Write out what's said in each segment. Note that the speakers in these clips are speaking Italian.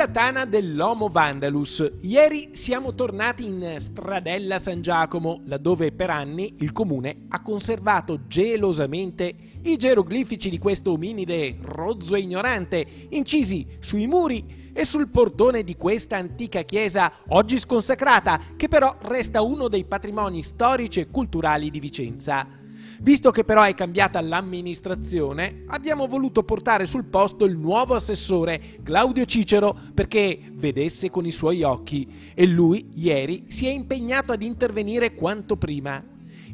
Nella tana dell'Homo Vandalus, ieri siamo tornati in Stradella San Giacomo, laddove per anni il comune ha conservato gelosamente i geroglifici di questo ominide rozzo e ignorante, incisi sui muri e sul portone di questa antica chiesa, oggi sconsacrata, che però resta uno dei patrimoni storici e culturali di Vicenza. Visto che però è cambiata l'amministrazione, abbiamo voluto portare sul posto il nuovo assessore Claudio Cicero perché vedesse con i suoi occhi e lui ieri si è impegnato ad intervenire quanto prima.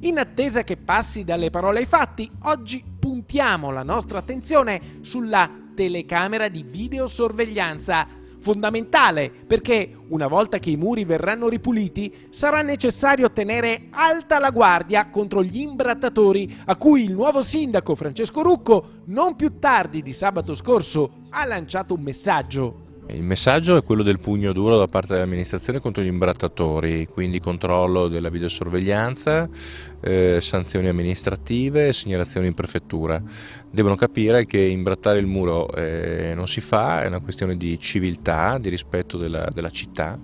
In attesa che passi dalle parole ai fatti, oggi puntiamo la nostra attenzione sulla telecamera di videosorveglianza fondamentale perché una volta che i muri verranno ripuliti sarà necessario tenere alta la guardia contro gli imbrattatori a cui il nuovo sindaco Francesco Rucco non più tardi di sabato scorso ha lanciato un messaggio. Il messaggio è quello del pugno duro da parte dell'amministrazione contro gli imbrattatori, quindi controllo della videosorveglianza, eh, sanzioni amministrative e segnalazioni in prefettura. Devono capire che imbrattare il muro eh, non si fa, è una questione di civiltà, di rispetto della, della città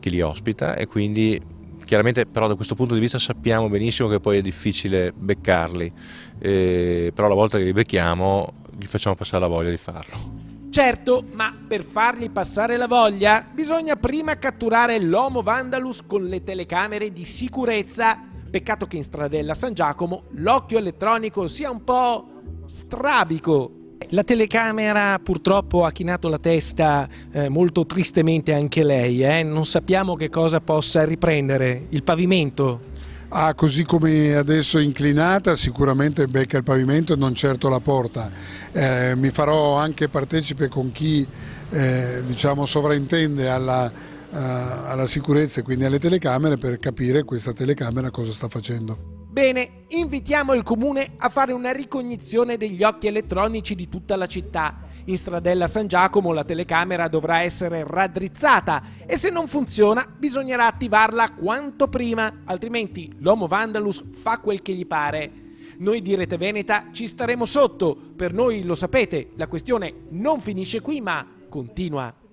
che li ospita e quindi chiaramente però da questo punto di vista sappiamo benissimo che poi è difficile beccarli, eh, però la volta che li becchiamo gli facciamo passare la voglia di farlo. Certo, ma per fargli passare la voglia bisogna prima catturare l'Homo Vandalus con le telecamere di sicurezza. Peccato che in Stradella San Giacomo l'occhio elettronico sia un po' strabico. La telecamera purtroppo ha chinato la testa eh, molto tristemente anche lei, eh? non sappiamo che cosa possa riprendere, il pavimento ha ah, così come adesso inclinata sicuramente becca il pavimento e non certo la porta. Eh, mi farò anche partecipe con chi eh, diciamo, sovraintende alla, uh, alla sicurezza e quindi alle telecamere per capire questa telecamera cosa sta facendo. Bene, invitiamo il comune a fare una ricognizione degli occhi elettronici di tutta la città in Stradella San Giacomo la telecamera dovrà essere raddrizzata e se non funziona bisognerà attivarla quanto prima, altrimenti l'Homo Vandalus fa quel che gli pare. Noi di Rete Veneta ci staremo sotto, per noi lo sapete, la questione non finisce qui ma continua.